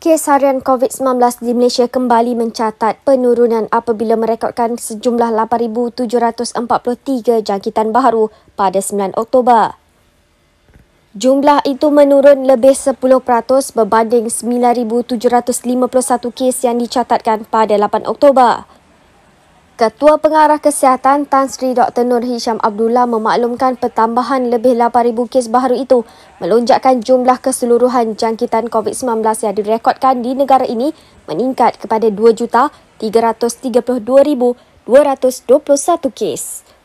Kes harian COVID-19 di Malaysia kembali mencatat penurunan apabila merekodkan sejumlah 8743 jangkitan baru pada 9 Oktober. Jumlah itu menurun lebih 10% berbanding 9751 kes yang dicatatkan pada 8 Oktober. Ketua Pengarah Kesihatan Tan Sri Dr. Nur Hisham Abdullah memaklumkan pertambahan lebih 8,000 kes baru itu melonjakkan jumlah keseluruhan jangkitan COVID-19 yang direkodkan di negara ini meningkat kepada 2,332,221 kes.